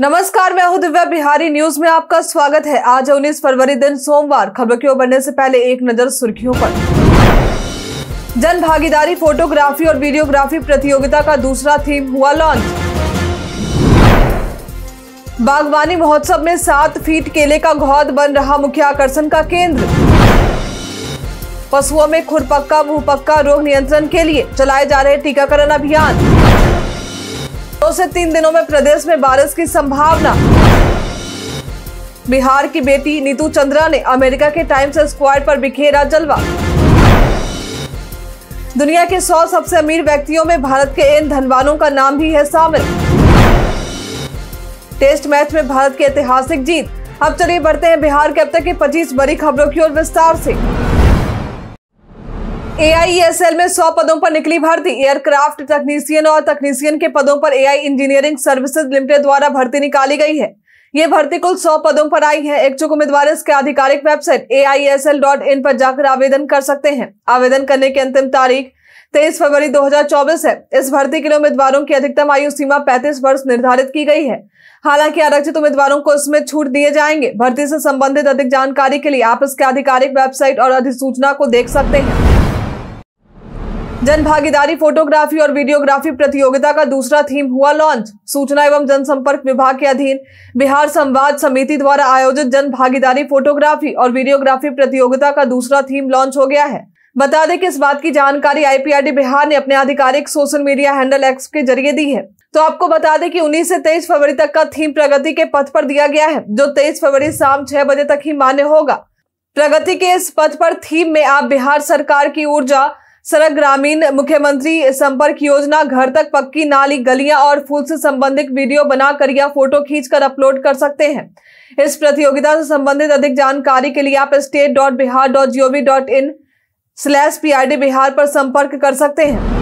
नमस्कार मैं हूं दिव्या बिहारी न्यूज में आपका स्वागत है आज 19 फरवरी दिन सोमवार खबर की ओर बढ़ने से पहले एक नजर सुर्खियों पर जन भागीदारी फोटोग्राफी और वीडियोग्राफी प्रतियोगिता का दूसरा थीम हुआ लॉन्च बागवानी महोत्सव में सात फीट केले का घौद बन रहा मुख्य आकर्षण का केंद्र पशुओं में खुरपक्का मुहपक्का रोग नियंत्रण के लिए चलाए जा रहे टीकाकरण अभियान दो से तीन दिनों में प्रदेश में बारिश की संभावना बिहार की बेटी नीतू चंद्रा ने अमेरिका के टाइम्स स्क्वायर पर बिखेरा जलवा दुनिया के सौ सबसे अमीर व्यक्तियों में भारत के इन धनवानों का नाम भी है शामिल टेस्ट मैच में भारत की ऐतिहासिक जीत अब चलिए बढ़ते हैं बिहार के अब तक की 25 बड़ी खबरों की ओर विस्तार ऐसी एआईएसएल में 100 पदों पर निकली भर्ती एयरक्राफ्ट तकनीशियन और तकनीशियन के पदों पर एआई इंजीनियरिंग सर्विसेज लिमिटेड द्वारा भर्ती निकाली गई है ये भर्ती कुल 100 पदों पर आई है इच्छुक उम्मीदवार इसके आधिकारिक website A I S L dot in पर जाकर आवेदन कर सकते हैं आवेदन करने की अंतिम तारीख तेईस फरवरी 2024 है इस भर्ती के लिए उम्मीदवारों की अधिकतम आयु सीमा 35 वर्ष निर्धारित की गई है हालांकि आरक्षित उम्मीदवारों को इसमें छूट दिए जाएंगे भर्ती से संबंधित अधिक जानकारी के लिए आप इसके आधिकारिक वेबसाइट और अधिसूचना को देख सकते हैं जन भागीदारी फोटोग्राफी और वीडियोग्राफी प्रतियोगिता का दूसरा थीम हुआ लॉन्च सूचना एवं जनसंपर्क विभाग के अधीन बिहार संवाद समिति द्वारा आयोजित जन भागीदारी फोटोग्राफी और वीडियोग्राफी प्रतियोगिता का दूसरा थीम लॉन्च हो गया है बता दें कि इस बात की जानकारी आईपीआरडी बिहार ने अपने आधिकारिक सोशल मीडिया हैंडल एक्स के जरिए दी है तो आपको बता दें कि 19 से 23 फरवरी तक का थीम प्रगति के पथ पर दिया गया है जो 23 फरवरी शाम 6 बजे तक ही मान्य होगा प्रगति के इस पथ पर थीम में आप बिहार सरकार की ऊर्जा सड़क ग्रामीण मुख्यमंत्री संपर्क योजना घर तक पक्की नाली गलियां और फूल से संबंधित वीडियो बनाकर या फोटो खींचकर अपलोड कर सकते हैं इस प्रतियोगिता से संबंधित अधिक जानकारी के लिए आप state dot Bihar dot G O V dot in slash P I D Bihar पर संपर्क कर सकते हैं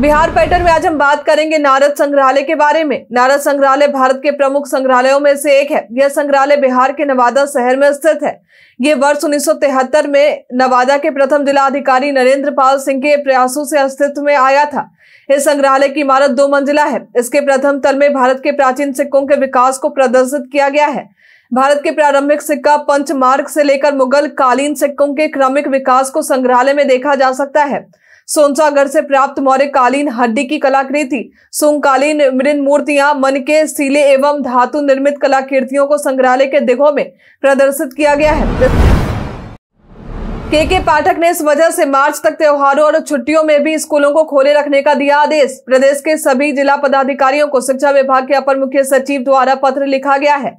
बिहार पैटर्न में आज हम बात करेंगे नारद संग्रहालय के बारे में नारद संग्रहालय भारत के प्रमुख संग्रहालयों में से एक है यह संग्रहालय बिहार के नवादा शहर में स्थित है ये वर्ष 1973 में नवादा के प्रथम जिला अधिकारी नरेंद्र पाल सिंह के प्रयासों से अस्तित्व में आया था इस संग्रहालय की इमारत दो मंजिला है इसके प्रथम तल में भारत के प्राचीन सिक्कों के विकास को प्रदर्शित किया गया है भारत के प्रारंभिक सिक्का पंच मार्ग से लेकर मुगल कालीन सिक्कों के क्रमिक विकास को संग्रहालय में देखा जा सकता है सोनसागर से प्राप्त मौर्य कालीन हड्डी की कलाकृति सुंगकालीन मृत मूर्तियां मन के सीले एवं धातु निर्मित कलाकृतियों को संग्रहालय के दिघों में प्रदर्शित किया गया है के के पाठक ने इस वजह से मार्च तक त्योहारों और छुट्टियों में भी स्कूलों को खोले रखने का दिया आदेश प्रदेश के सभी जिला पदाधिकारियों को शिक्षा विभाग के अपर मुख्य सचिव द्वारा पत्र लिखा गया है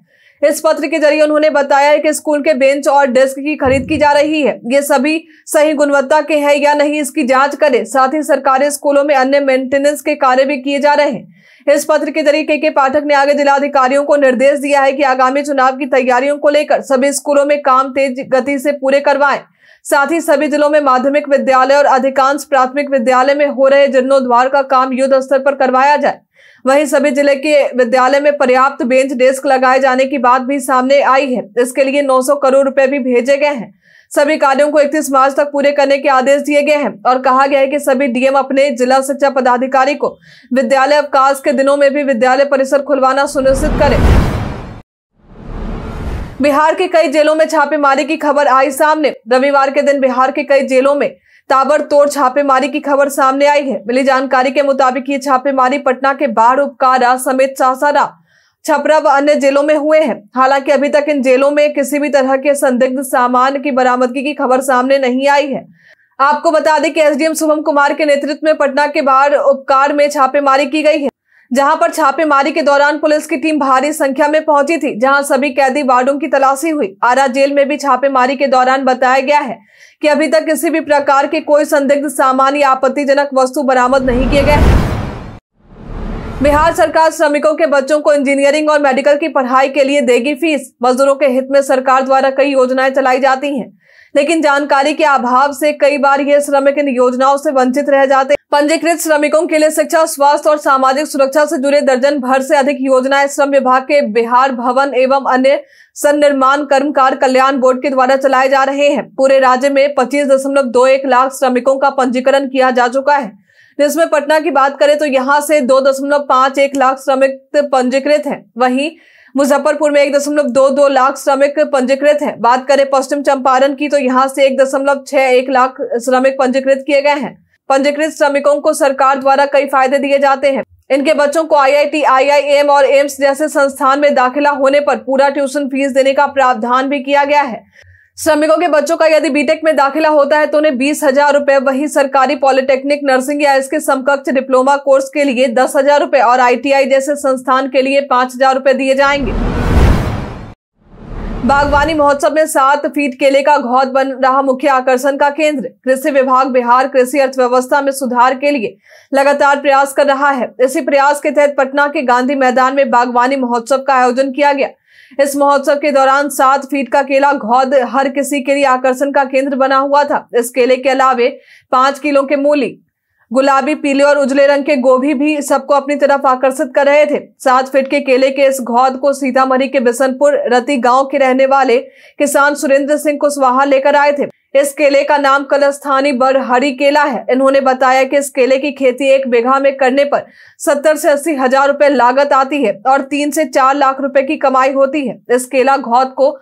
इस पत्र के जरिए उन्होंने बताया कि स्कूल के बेंच और डेस्क की खरीद की जा रही है ये सभी सही गुणवत्ता के हैं या नहीं इसकी जांच करें साथ ही सरकारी स्कूलों में अन्य मेंटेनेंस के कार्य भी किए जा रहे हैं इस पत्र के जरिए के के पाठक ने आगे जिलाधिकारियों को निर्देश दिया है कि आगामी चुनाव की तैयारियों को लेकर सभी स्कूलों में काम तेज गति से पूरे करवाएं साथ ही सभी जिलों में माध्यमिक विद्यालय और अधिकांश प्राथमिक विद्यालय में हो रहे जीर्णोद्वार का काम युद्ध स्तर पर करवाया जाए वहीं सभी जिले के विद्यालय में पर्याप्त बेंच डेस्क लगाए जाने की बात भी सामने आई है इसके लिए 900 करोड़ रुपए भी भेजे गए हैं सभी कार्यों को 31 मार्च तक पूरे करने के आदेश दिए गए हैं और कहा गया है कि सभी डीएम अपने जिला शिक्षा पदाधिकारी को विद्यालय अवकाश के दिनों में भी विद्यालय परिसर खुलवाना सुनिश्चित करें बिहार के कई जेलों में छापेमारी की खबर आई सामने रविवार के दिन बिहार के कई जेलों में ताबड़तोड़ छापेमारी की खबर सामने आई है मिली जानकारी के मुताबिक ये छापेमारी पटना के बाढ़ उपकारा समेत सासारा छपरा व अन्य जेलों में हुए हैं हालांकि अभी तक इन जेलों में किसी भी तरह के संदिग्ध सामान की बरामदगी की खबर सामने नहीं आई है आपको बता दें कि एसडीएम शुभम कुमार के नेतृत्व में पटना के बाढ़ उपकार में छापेमारी की गई है जहां पर छापेमारी के दौरान पुलिस की टीम भारी संख्या में पहुंची थी जहां सभी कैदी वार्डों की तलाशी हुई आरा जेल में भी छापेमारी के दौरान बताया गया है कि अभी तक किसी भी प्रकार के कोई संदिग्ध सामान या आपत्तिजनक वस्तु बरामद नहीं किए गए बिहार सरकार श्रमिकों के बच्चों को इंजीनियरिंग और मेडिकल की पढ़ाई के लिए देगी फीस मजदूरों के हित में सरकार द्वारा कई योजनाएं चलाई जाती हैं लेकिन जानकारी के अभाव से कई बार ये श्रमिक इन योजनाओं से वंचित रह जाते पंजीकृत श्रमिकों के लिए शिक्षा स्वास्थ्य और सामाजिक सुरक्षा से जुड़े दर्जन भर से अधिक योजनाएं श्रम विभाग के बिहार भवन एवं अन्य सन्निर्माण कर्मकार कल्याण बोर्ड के द्वारा चलाए जा रहे हैं पूरे राज्य में एक लाख श्रमिकों का पंजीकरण किया जा चुका है जिसमें पटना की बात करें तो यहाँ से एक लाख श्रमिक पंजीकृत है वही मुजफ्फरपुर में एक दशमलव दो दो लाख श्रमिक पंजीकृत हैं बात करें पश्चिम चंपारण की तो यहाँ से एक दशमलव छह एक लाख श्रमिक पंजीकृत किए गए हैं पंजीकृत श्रमिकों को सरकार द्वारा कई फायदे दिए जाते हैं इनके बच्चों को आईआईटी, आईआईएम और एम्स जैसे संस्थान में दाखिला होने पर पूरा ट्यूशन फीस देने का प्रावधान भी किया गया है श्रमिकों के बच्चों का यदि बीटेक में दाखिला होता है तो उन्हें बीस हजार रूपए वही सरकारी पॉलिटेक्निक नर्सिंग या इसके समकक्ष डिप्लोमा कोर्स के लिए दस हजार रूपए और आईटीआई जैसे संस्थान के लिए पांच हजार रूपए दिए जाएंगे बागवानी महोत्सव में सात फीट केले का घौत बन रहा मुख्य आकर्षण का केंद्र कृषि विभाग बिहार कृषि अर्थव्यवस्था में सुधार के लिए लगातार प्रयास कर रहा है इसी प्रयास के तहत पटना के गांधी मैदान में बागवानी महोत्सव का आयोजन किया गया इस महोत्सव के दौरान सात फीट का केला घौद हर किसी के लिए आकर्षण का केंद्र बना हुआ था इस केले के अलावे पांच किलो के मूली गुलाबी पीले और उजले रंग के गोभी भी सबको अपनी तरफ आकर्षित कर रहे थे सात फीट के केले के इस घौद को सीतामढ़ी के बिसनपुर रति गांव के रहने वाले किसान सुरेंद्र सिंह कुशवाहा लेकर आए थे इस केले का नाम कलस्थानी बरहरी केला है इन्होंने बताया कि इस केले की खेती एक बीघा में करने पर सत्तर से अस्सी हजार रुपए लागत आती है और तीन से चार लाख रुपए की कमाई होती है इस केला घौत को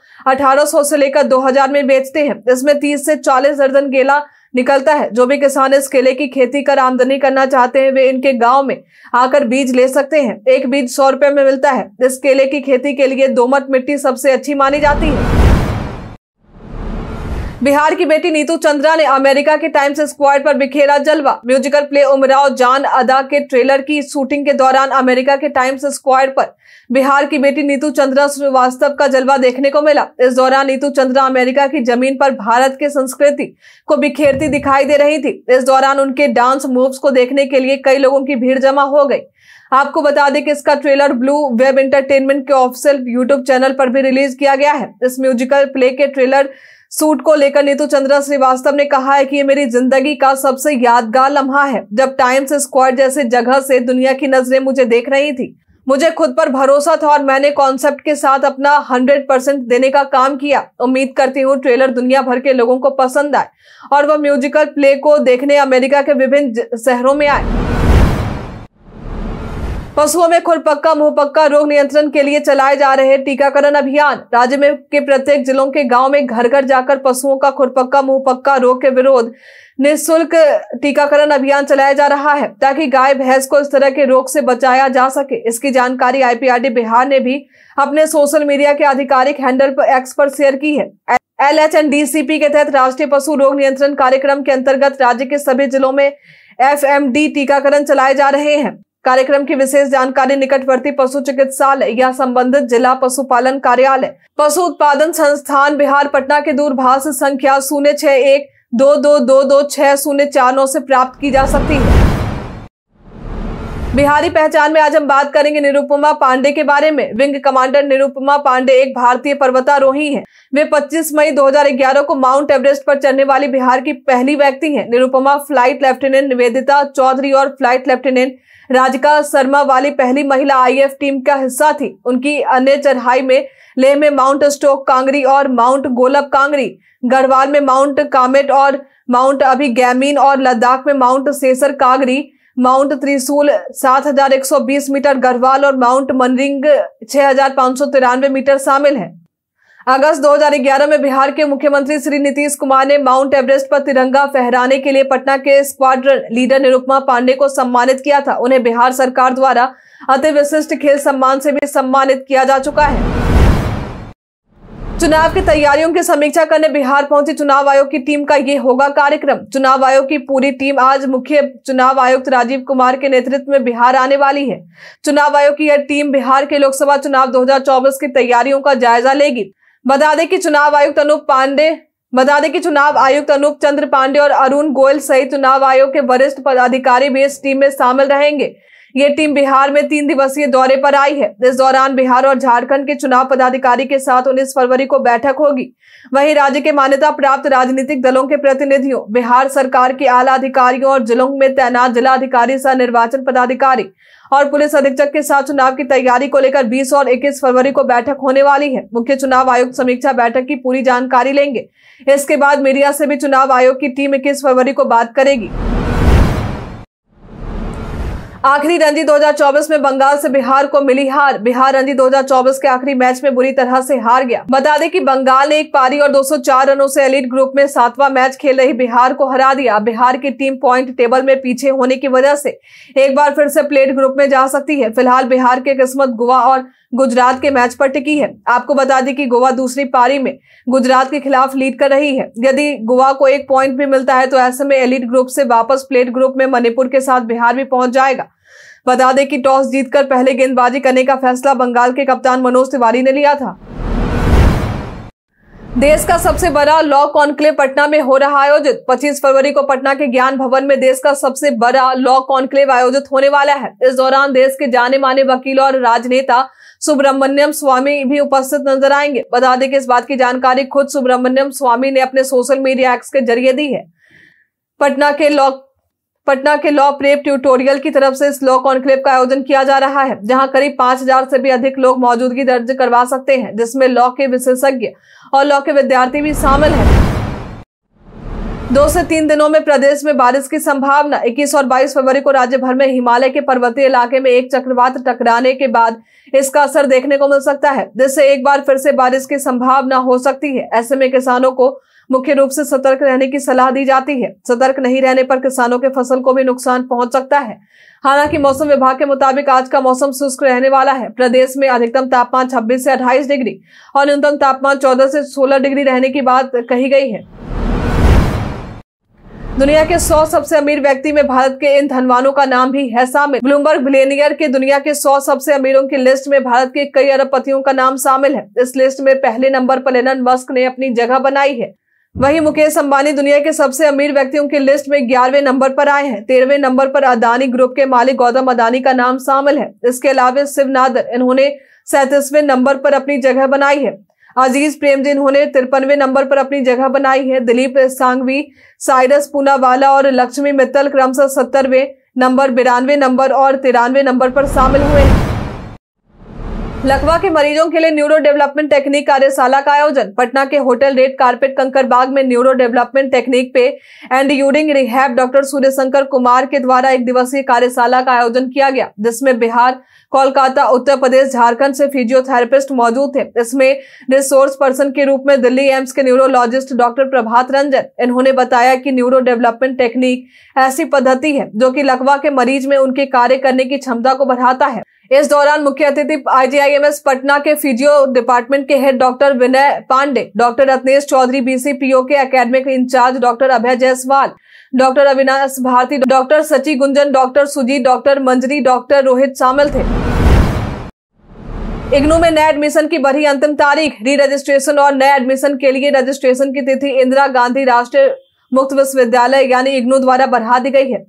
सौ से लेकर हजार में बेचते हैं इसमें तीस से चालीस दर्जन केला निकलता है जो भी किसान इस केले की खेती कर आमदनी करना चाहते हैं वे इनके गांव में आकर बीज ले सकते हैं एक बीज सौ रुपए में मिलता है इस केले की खेती के लिए दोमट मिट्टी सबसे अच्छी मानी जाती है बिहार की बेटी नीतू चंद्रा ने अमेरिका के टाइम्स स्क्वायर पर बिखेरा जलवा म्यूजिकल प्ले उमराव जान अदा के ट्रेलर की शूटिंग के दौरान अमेरिका के टाइम्स स्क्वायर पर बिहार की बेटी नीतू चंद्रा श्रीवास्तव का जलवा देखने को मिला इस दौरान नीतू चंद्रा अमेरिका की जमीन पर भारत के संस्कृति को बिखेरती दिखाई दे रही थी इस दौरान उनके डांस मूव्स को देखने के लिए कई लोगों की भीड़ जमा हो गई आपको बता दें कि इसका ट्रेलर ब्लू वेब एंटरटेनमेंट के ऑफिशियल यूट्यूब चैनल पर भी रिलीज किया गया है इस म्यूजिकल प्ले के ट्रेलर सूट को लेकर नीतू चंद्रा श्रीवास्तव ने कहा है कि ये मेरी जिंदगी का सबसे यादगार लम्हा है जब टाइम्स स्क्वाड जैसे जगह से दुनिया की नजरें मुझे देख रही थी मुझे खुद पर भरोसा था और मैंने कॉन्सेप्ट के साथ अपना 100 परसेंट देने का काम किया उम्मीद करती हूँ ट्रेलर दुनिया भर के लोगों को पसंद आए और वह म्यूजिकल प्ले को देखने अमेरिका के विभिन्न शहरों में आए पशुओं में खुरपक्का मुंहपक्का रोग नियंत्रण के लिए चलाए जा रहे टीकाकरण अभियान राज्य में के प्रत्येक जिलों के गांव में घर घर जाकर पशुओं का खुरपक्का मुंहपक्का रोग के विरोध निःशुल्क टीकाकरण अभियान चलाया जा रहा है ताकि गाय भैंस को इस तरह के रोग से बचाया जा सके इसकी जानकारी आईपीआरडी बिहार ने भी अपने सोशल मीडिया के आधिकारिक हैंडल पर एक्स पर शेयर की है एल एच एन डीसीपी के तहत राष्ट्रीय पशु रोग नियंत्रण कार्यक्रम के अंतर्गत राज्य के सभी जिलों में एफ टीकाकरण चलाए जा रहे हैं कार्यक्रम की विशेष जानकारी निकटवर्ती पशु चिकित्सालय या संबंधित जिला पशुपालन कार्यालय पशु उत्पादन संस्थान बिहार पटना के दूरभाष संख्या शून्य छह एक दो दो दो दो छह शून्य चार नौ से प्राप्त की जा सकती है बिहारी पहचान में आज हम बात करेंगे निरुपमा पांडे के बारे में विंग कमांडर निरुपमा पांडे एक भारतीय पर्वतारोही हैं। वे 25 मई 2011 को माउंट एवरेस्ट पर चढ़ने वाली बिहार की पहली व्यक्ति हैं। निरुपमा फ्लाइट लेफ्टिनेंट निवेदिता चौधरी और फ्लाइट लेफ्टिनेंट राजका शर्मा वाली पहली महिला आईएफ टीम का हिस्सा थी उनकी अन्य चढ़ाई में लेह में माउंट स्टोक कांगरी और माउंट गोलब कांगरी गढ़वाल में माउंट कामेट और माउंट अभिगैमीन और लद्दाख में माउंट सेसर कांगरी माउंट त्रिशूल 7,120 मीटर गढ़वाल और माउंट मनरिंग छह मीटर शामिल है अगस्त 2011 में बिहार के मुख्यमंत्री श्री नीतीश कुमार ने माउंट एवरेस्ट पर तिरंगा फहराने के लिए पटना के स्क्वाड्रन लीडर निरुपमा पांडे को सम्मानित किया था उन्हें बिहार सरकार द्वारा अति विशिष्ट खेल सम्मान से भी सम्मानित किया जा चुका है चुनाव की तैयारियों की समीक्षा करने बिहार पहुंची चुनाव आयोग की टीम का ये होगा कार्यक्रम चुनाव आयोग की पूरी टीम आज मुख्य चुनाव आयुक्त राजीव कुमार के नेतृत्व में बिहार आने वाली है चुनाव आयोग की यह टीम बिहार के लोकसभा चुनाव 2024 की तैयारियों का जायजा लेगी बता दें कि चुनाव आयुक्त अनूप पांडे बता दें कि चुनाव आयुक्त अनूप चंद्र पांडे और अरुण गोयल सहित चुनाव आयोग के वरिष्ठ पदाधिकारी भी इस टीम में शामिल रहेंगे ये टीम बिहार में तीन दिवसीय दौरे पर आई है इस दौरान बिहार और झारखंड के चुनाव पदाधिकारी के साथ उन्नीस फरवरी को बैठक होगी वहीं राज्य के मान्यता प्राप्त राजनीतिक दलों के प्रतिनिधियों बिहार सरकार के आला अधिकारियों और जिलों में तैनात जिला अधिकारी सह निर्वाचन पदाधिकारी और पुलिस अधीक्षक के साथ चुनाव की तैयारी को लेकर 20 और 21 फरवरी को बैठक होने वाली है मुख्य चुनाव आयोग समीक्षा बैठक की पूरी जानकारी लेंगे इसके बाद मीडिया से भी चुनाव आयोग की टीम इक्कीस फरवरी को बात करेगी आखिरी रणजी 2024 में बंगाल से बिहार को मिली हार बिहार रणजी 2024 के आखिरी मैच में बुरी तरह से हार गया बता दें कि बंगाल ने एक पारी और 204 रनों से एलिट ग्रुप में सातवां मैच खेल रही बिहार को हरा दिया बिहार की टीम पॉइंट टेबल में पीछे होने की वजह से एक बार फिर से प्लेट ग्रुप में जा सकती है फिलहाल बिहार की किस्मत गोवा और गुजरात के मैच पर टिकी है आपको बता दें कि गोवा दूसरी पारी में गुजरात के खिलाफ लीड कर रही है यदि गोवा को एक पॉइंट भी मिलता है तो ऐसे में एलिट ग्रुप से वापस प्लेट ग्रुप में मणिपुर के साथ बिहार भी पहुंच जाएगा बता दें कि टॉस जीतकर पहले गेंदबाजी करने का फैसला बंगाल के कप्तान मनोज तिवारी ने लिया था देश का सबसे बड़ा लॉ कॉन्क्लेव पटना में हो रहा आयोजित 25 फरवरी को पटना के ज्ञान भवन में देश का सबसे बड़ा लॉ कॉन्क्लेव आयोजित होने वाला है इस दौरान देश के जाने माने वकील और राजनेता सुब्रमण्यम स्वामी भी उपस्थित नजर आएंगे बता दें कि इस बात की जानकारी खुद सुब्रमण्यम स्वामी ने अपने सोशल मीडिया एक्स के जरिए दी है पटना के लॉ पटना के लॉ प्रेप ट्यूटोरियल की तरफ से इस लॉ कॉन्क्लेव का आयोजन किया जा रहा है जहां करीब 5000 से भी अधिक लोग मौजूदगी दर्ज करवा सकते हैं जिसमें लॉ के विशेषज्ञ और लॉ के विद्यार्थी भी शामिल हैं दो से तीन दिनों में प्रदेश में बारिश की संभावना 21 और 22 फरवरी को राज्य भर में हिमालय के पर्वतीय इलाके में एक चक्रवात टकराने के बाद इसका असर देखने को मिल सकता है जिससे एक बार फिर से बारिश की संभावना हो सकती है ऐसे में किसानों को मुख्य रूप से सतर्क रहने की सलाह दी जाती है सतर्क नहीं रहने पर किसानों के फसल को भी नुकसान पहुंच सकता है हालांकि मौसम विभाग के मुताबिक आज का मौसम शुष्क रहने वाला है प्रदेश में अधिकतम तापमान छब्बीस से अट्ठाईस डिग्री और न्यूनतम तापमान चौदह से सोलह डिग्री रहने की बात कही गई है दुनिया के 100 सबसे अमीर व्यक्ति में भारत के इन धनवानों का नाम भी है शामिल ब्लूमबर्ग बिलेनियर के दुनिया के 100 सबसे अमीरों की लिस्ट में भारत के कई अरबपतियों का नाम शामिल है इस लिस्ट में पहले नंबर पर लेनन मस्क ने अपनी जगह बनाई है वहीं मुकेश अंबानी दुनिया के सबसे अमीर व्यक्तियों की लिस्ट में ग्यारहवें नंबर पर आए हैं तेरहवें नंबर पर अदानी ग्रुप के मालिक गौतम अदानी का नाम शामिल है इसके अलावा शिवनादर इन्होंने सैंतीसवें नंबर पर अपनी जगह बनाई है अजीज प्रेमजी इन्होंने तिरपनवे नंबर पर अपनी जगह बनाई है दिलीप सांघवी साइरस पूनावाला और लक्ष्मी मित्तल क्रमशः सत्तरवे नंबर बिरानवे नंबर और तिरानवे नंबर पर शामिल हुए हैं लखवा के मरीजों के लिए न्यूरो डेवलपमेंट टेक्निक कार्यशाला का आयोजन पटना के होटल रेड कारपेट कंकरबाग में न्यूरो डेवलपमेंट टेक्निक पे enduring rehab doctor Shankar Kumar के द्वारा एक दिवसीय कार्यशाला का आयोजन किया गया जिसमें बिहार कोलकाता उत्तर प्रदेश झारखंड से फिजियोथेरेपिस्ट मौजूद थे इसमें रिसोर्स पर्सन के रूप में दिल्ली एम्स के न्यूरोलॉजिस्ट डॉक्टर प्रभात रंजन इन्होंने बताया कि न्यूरो डेवलपमेंट टेक्निक ऐसी पद्धति है जो कि लकवा के मरीज में उनके कार्य करने की क्षमता को बढ़ाता है इस दौरान मुख्य अतिथि आईजीआईएमएस पटना के फिजियो डिपार्टमेंट के head doctor Vinay Pandey doctor Ratnesh Chaudhary BCPO के academic in charge doctor Abhay Jaiswal doctor Avinash Bharti doctor Sachi Gunjan doctor Sujeet doctor Manjari doctor Rohit शामिल थे इग्नू में नए एडमिशन की बढ़ी अंतिम तारीख री रजिस्ट्रेशन और नए एडमिशन के लिए रजिस्ट्रेशन की तिथि इंदिरा गांधी राष्ट्रीय मुक्त विश्वविद्यालय यानी इग्नू द्वारा बढ़ा दी गई है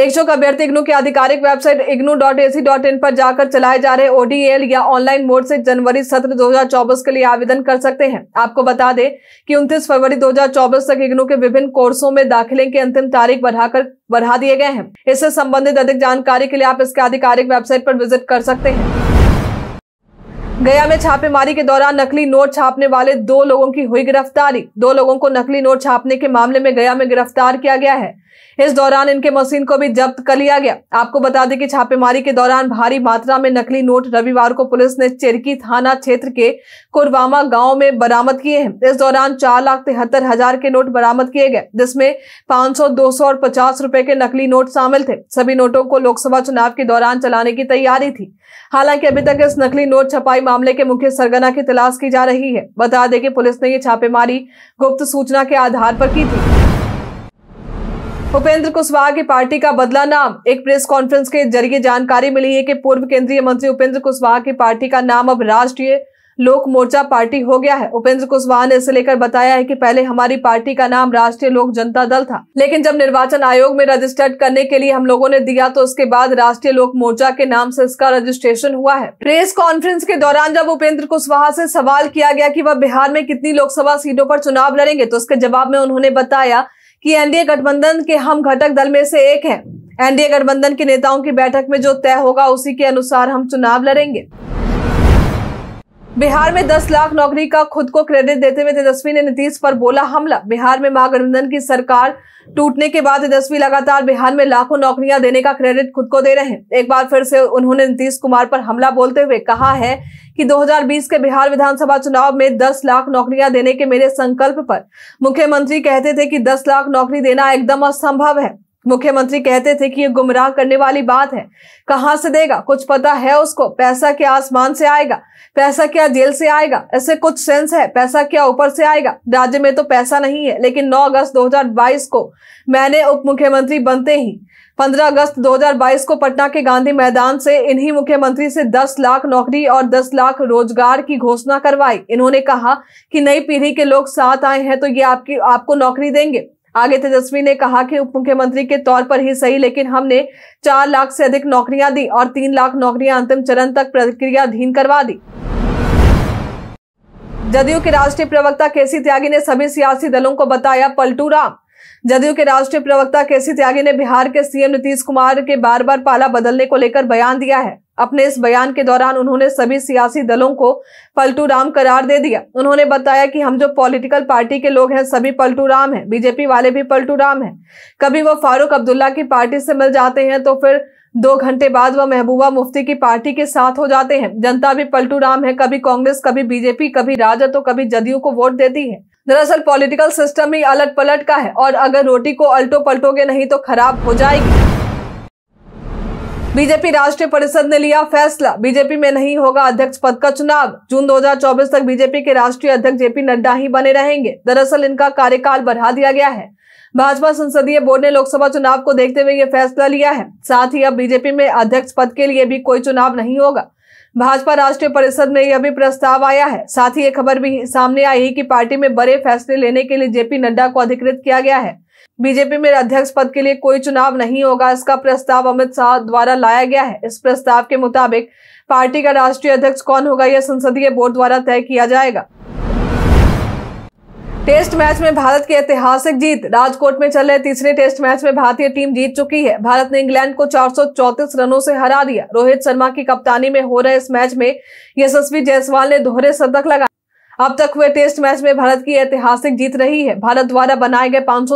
एक सौ अभ्यर्थी इग्नू की आधिकारिक website IGNOU dot C dot in पर जाकर चलाए जा रहे ओडीएल e या ऑनलाइन मोड से जनवरी सत्र 2024 के लिए आवेदन कर सकते हैं आपको बता दें कि 29 फरवरी 2024 तक इग्नू के विभिन्न कोर्सों में दाखिले की अंतिम तारीख बढ़ाकर बढ़ा दिए गए हैं इससे संबंधित अधिक जानकारी के लिए आप इसके आधिकारिक वेबसाइट पर विजिट कर सकते हैं गया में छापेमारी के दौरान नकली नोट छापने वाले दो लोगों की हुई गिरफ्तारी दो लोगों को नकली नोट छापने के मामले में गया में गिरफ्तार किया गया है इस दौरान इनके मशीन को भी जब्त कर लिया गया आपको बता दें कि छापेमारी के दौरान भारी मात्रा में नकली नोट रविवार को पुलिस ने चेरकी थाना क्षेत्र के कुरवामा गांव में बरामद किए हैं इस दौरान चार लाख तिहत्तर हजार के नोट बरामद किए गए जिसमें पांच सौ दो सौ और पचास रुपए के नकली नोट शामिल थे सभी नोटों को लोकसभा चुनाव के दौरान चलाने की तैयारी थी हालांकि अभी तक इस नकली नोट छपाई मामले के मुख्य सरगना की तलाश की जा रही है बता दें कि पुलिस ने ये छापेमारी गुप्त सूचना के आधार पर की थी उपेंद्र कुशवाहा की पार्टी का बदला नाम एक प्रेस कॉन्फ्रेंस के जरिए जानकारी मिली है कि पूर्व केंद्रीय मंत्री उपेंद्र कुशवाहा की पार्टी का नाम अब राष्ट्रीय लोक मोर्चा पार्टी हो गया है उपेंद्र कुशवाहा ने इसे लेकर बताया है कि पहले हमारी पार्टी का नाम राष्ट्रीय लोक जनता दल था लेकिन जब निर्वाचन आयोग में रजिस्टर्ड करने के लिए हम लोगों ने दिया तो उसके बाद राष्ट्रीय लोक मोर्चा के नाम से इसका रजिस्ट्रेशन हुआ है प्रेस कॉन्फ्रेंस के दौरान जब उपेंद्र कुशवाहा से सवाल किया गया कि वह बिहार में कितनी लोकसभा सीटों पर चुनाव लड़ेंगे तो उसके जवाब में उन्होंने बताया कि एनडीए गठबंधन के हम घटक दल में से एक हैं एनडीए गठबंधन के नेताओं की बैठक में जो तय होगा उसी के अनुसार हम चुनाव लड़ेंगे बिहार में 10 लाख नौकरी का खुद को क्रेडिट देते हुए तेजस्वी ने नीतीश पर बोला हमला बिहार में महागठबंधन की सरकार टूटने के बाद तेजस्वी लगातार बिहार में लाखों नौकरियां देने का क्रेडिट खुद को दे रहे हैं एक बार फिर से उन्होंने नीतीश कुमार पर हमला बोलते हुए कहा है कि 2020 के बिहार विधानसभा चुनाव में 10 लाख नौकरियां देने के मेरे संकल्प पर मुख्यमंत्री कहते थे कि 10 लाख नौकरी देना एकदम असंभव है मुख्यमंत्री कहते थे कि ये गुमराह करने वाली बात है कहां से देगा कुछ पता है उसको पैसा क्या आसमान से आएगा पैसा क्या जेल से आएगा ऐसे कुछ सेंस है पैसा क्या ऊपर से आएगा राज्य में तो पैसा नहीं है लेकिन 9 अगस्त 2022 को मैंने उप मुख्यमंत्री बनते ही 15 अगस्त 2022 को पटना के गांधी मैदान से इन्हीं मुख्यमंत्री से 10 लाख नौकरी और 10 लाख रोजगार की घोषणा करवाई इन्होंने कहा कि नई पीढ़ी के लोग साथ आए हैं तो ये आपकी आपको नौकरी देंगे आगे तेजस्वी ने कहा कि उप मुख्यमंत्री के तौर पर ही सही लेकिन हमने चार लाख से अधिक नौकरियां दी और तीन लाख नौकरियां अंतिम चरण तक प्रक्रियाधीन करवा दी जदयू के राष्ट्रीय प्रवक्ता केसी त्यागी ने सभी सियासी दलों को बताया पलटू राम जदयू के राष्ट्रीय प्रवक्ता केसी त्यागी ने बिहार के सीएम नीतीश कुमार के बार बार पाला बदलने को लेकर बयान दिया है अपने इस बयान के दौरान उन्होंने सभी सियासी दलों को पलटू राम करार दे दिया उन्होंने बताया कि हम जो पॉलिटिकल पार्टी के लोग हैं सभी पलटू राम हैं बीजेपी वाले भी पलटू राम हैं कभी वो फारूक अब्दुल्ला की पार्टी से मिल जाते हैं तो फिर दो घंटे बाद वह महबूबा मुफ्ती की पार्टी के साथ हो जाते हैं जनता भी पलटू राम है कभी कांग्रेस कभी बीजेपी कभी राजद तो कभी जदयू को वोट देती है दरअसल पॉलिटिकल सिस्टम ही अलट पलट का है और अगर रोटी को अल्टो पलटोगे नहीं तो खराब हो जाएगी बीजेपी राष्ट्रीय परिषद ने लिया फैसला बीजेपी में नहीं होगा अध्यक्ष पद का चुनाव जून 2024 तक बीजेपी के राष्ट्रीय अध्यक्ष जेपी नड्डा ही बने रहेंगे दरअसल इनका कार्यकाल बढ़ा दिया गया है भाजपा संसदीय बोर्ड ने लोकसभा चुनाव को देखते हुए ये फैसला लिया है साथ ही अब बीजेपी में अध्यक्ष पद के लिए भी कोई चुनाव नहीं होगा भाजपा राष्ट्रीय परिषद में यह भी प्रस्ताव आया है साथ ही ये खबर भी सामने आई है कि पार्टी में बड़े फैसले लेने के लिए जेपी नड्डा को अधिकृत किया गया है बीजेपी में अध्यक्ष पद के लिए कोई चुनाव नहीं होगा इसका प्रस्ताव अमित शाह द्वारा लाया गया है इस प्रस्ताव के मुताबिक पार्टी का राष्ट्रीय अध्यक्ष कौन होगा यह संसदीय बोर्ड द्वारा तय किया जाएगा टेस्ट मैच में भारत की ऐतिहासिक जीत राजकोट में चल रहे तीसरे टेस्ट मैच में भारतीय टीम जीत चुकी है भारत ने इंग्लैंड को चार रनों से हरा दिया रोहित शर्मा की कप्तानी में हो रहे इस मैच में यशस्वी जायसवाल ने दोहरे शतक लगाए अब तक हुए टेस्ट मैच में भारत की ऐतिहासिक जीत रही है भारत द्वारा बनाए गए पांच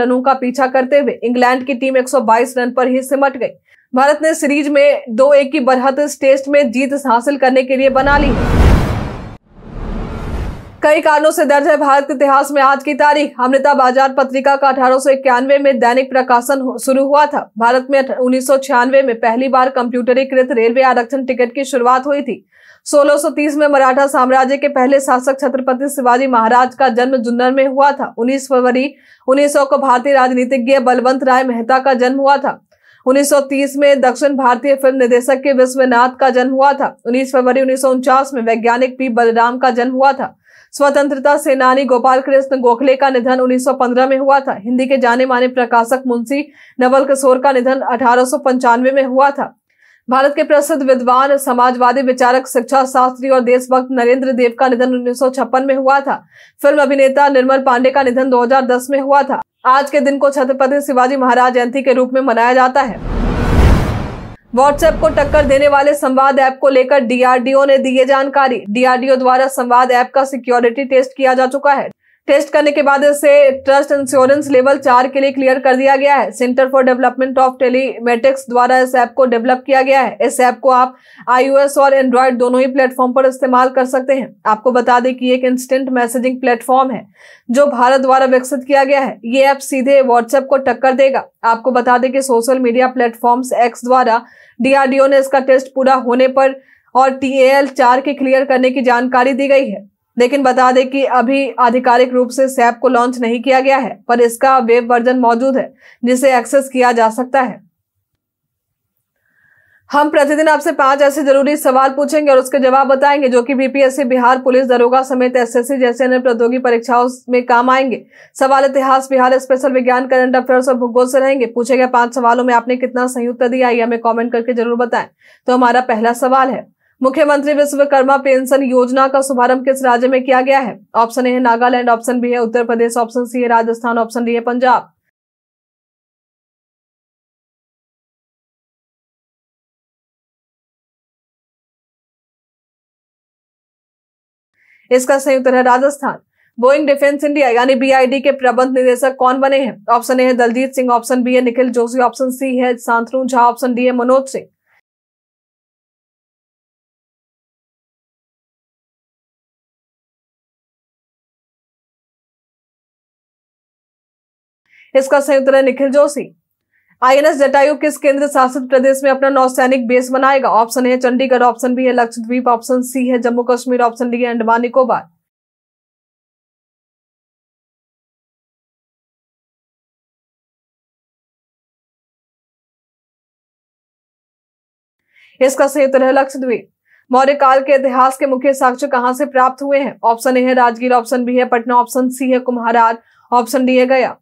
रनों का पीछा करते हुए इंग्लैंड की टीम 122 रन पर ही सिमट गई भारत ने सीरीज में दो एक की बढ़त टेस्ट में जीत हासिल करने के लिए बना ली है कई कारणों से दर्ज है भारत के इतिहास में आज की तारीख अमृता बाजार पत्रिका का अठारह में दैनिक प्रकाशन शुरू हुआ था भारत में उन्नीस में पहली बार कंप्यूटरीकृत रेलवे आरक्षण टिकट की शुरुआत हुई थी 1630 में मराठा साम्राज्य के पहले शासक छत्रपति शिवाजी महाराज का जन्म जुन्नर में हुआ था 19 फरवरी 1900 को भारतीय राजनीतिज्ञ बलवंत राय मेहता का जन्म हुआ था 1930 में दक्षिण भारतीय फिल्म निदेशक के विश्वनाथ का जन्म हुआ था 19 फरवरी उन्नीस में वैज्ञानिक पी बलराम का जन्म हुआ था स्वतंत्रता सेनानी गोपाल कृष्ण गोखले का निधन 1915 में हुआ था हिंदी के जाने माने प्रकाशक मुंशी नवल किशोर का निधन अठारह में हुआ था भारत के प्रसिद्ध विद्वान समाजवादी विचारक शिक्षा शास्त्री और देशभक्त नरेंद्र देव का निधन उन्नीस में हुआ था फिल्म अभिनेता निर्मल पांडे का निधन 2010 में हुआ था आज के दिन को छत्रपति शिवाजी महाराज जयंती के रूप में मनाया जाता है व्हाट्सएप को टक्कर देने वाले संवाद ऐप को लेकर डीआरडीओ ने दी ये जानकारी डीआरडीओ द्वारा संवाद ऐप का सिक्योरिटी टेस्ट किया जा चुका है टेस्ट करने के बाद इसे ट्रस्ट इंश्योरेंस लेवल चार के लिए क्लियर कर दिया गया है centre for development of telematics द्वारा इस ऐप को डेवलप किया गया है इस ऐप को आप आईओएस और एंड्रॉयड दोनों ही प्लेटफॉर्म पर इस्तेमाल कर सकते हैं आपको बता दें कि एक इंस्टेंट मैसेजिंग प्लेटफॉर्म है जो भारत द्वारा विकसित किया गया है ये ऐप सीधे व्हाट्सएप को टक्कर देगा आपको बता दें कि सोशल मीडिया प्लेटफॉर्म एक्स द्वारा डीआरडीओ ने इसका टेस्ट पूरा होने पर और टी एल चार के क्लियर करने की जानकारी दी गई है लेकिन बता दें कि अभी आधिकारिक रूप से सैप को लॉन्च नहीं किया गया है पर इसका वेब वर्जन मौजूद है जिसे एक्सेस किया जा सकता है हम प्रतिदिन आपसे पांच ऐसे जरूरी सवाल पूछेंगे और उसके जवाब बताएंगे जो कि बीपीएससी बिहार पुलिस दरोगा समेत एसएससी जैसे अन्य प्रौद्योगिकी परीक्षाओं में काम आएंगे सवाल इतिहास बिहार स्पेशल विज्ञान करंट अफेयर्स और भूगोल से रहेंगे पूछे गए पांच सवालों में आपने कितना सही उत्तर दिया ये हमें कॉमेंट करके जरूर बताए तो हमारा पहला सवाल है मुख्यमंत्री विश्वकर्मा पेंशन योजना का शुभारंभ किस राज्य में किया गया है ऑप्शन ए है नागालैंड ऑप्शन बी है उत्तर प्रदेश ऑप्शन सी है राजस्थान ऑप्शन डी है पंजाब इसका संयुक्त है राजस्थान बोइंग डिफेंस इंडिया यानी बीआईडी के प्रबंध निदेशक कौन बने हैं ऑप्शन ए है दलजीत सिंह ऑप्शन बी है निखिल जोशी ऑप्शन सी है सांथरु झा ऑप्शन डी है मनोज सिंह इसका संयुक्त है निखिल जोशी आईएनएस जटायु किस केंद्र शासित प्रदेश में अपना नौसैनिक बेस बनाएगा ऑप्शन है चंडीगढ़ ऑप्शन बी है लक्षद्वीप ऑप्शन सी है जम्मू कश्मीर ऑप्शन डी है अंडमान निकोबार इसका सही उत्तर है लक्षद्वीप मौर्य काल के इतिहास के मुख्य साक्ष्य कहां से प्राप्त हुए हैं ऑप्शन ए है राजगीर ऑप्शन बी है पटना ऑप्शन सी है कुम्हारार ऑप्शन डी है गया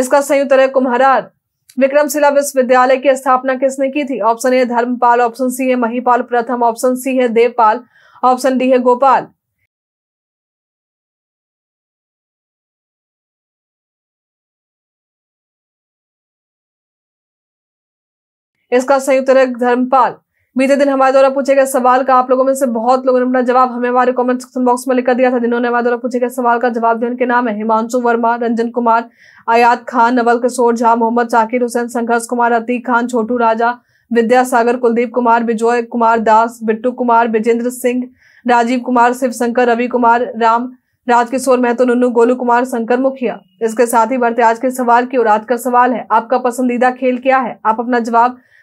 इसका संयुक्त है कुम्हरार विक्रमशिला विश्वविद्यालय की स्थापना किसने की थी option A Dharmapal option C है महीपाल प्रथम ऑप्शन सी है देवपाल ऑप्शन डी है गोपाल इसका संयुक्त है धर्मपाल बीते दिन हमारे द्वारा पूछे गए सवाल का आप लोगों में से बहुत लोगों ने अपना जवाब हमें हमारे कमेंट सेक्शन बॉक्स में लिखकर दिया था जिन्होंने हमारे द्वारा पूछे गए सवाल का जवाब दिया उनके नाम है हिमांशु वर्मा रंजन कुमार आयात खान नवल किशोर झा मोहम्मद शाकिर हुसैन संघर्ष कुमार अतीक खान छोटू राजा विद्यासागर कुलदीप कुमार विजय कुमार दास बिट्टू कुमार विजेंद्र सिंह राजीव कुमार शिवशंकर रवि कुमार राम राजकिशोर महतो नुन्नू गोलू कुमार शंकर मुखिया इसके साथ ही बढ़ते आज के सवाल की और आज का सवाल है आपका पसंदीदा खेल क्या है आप अपना जवाब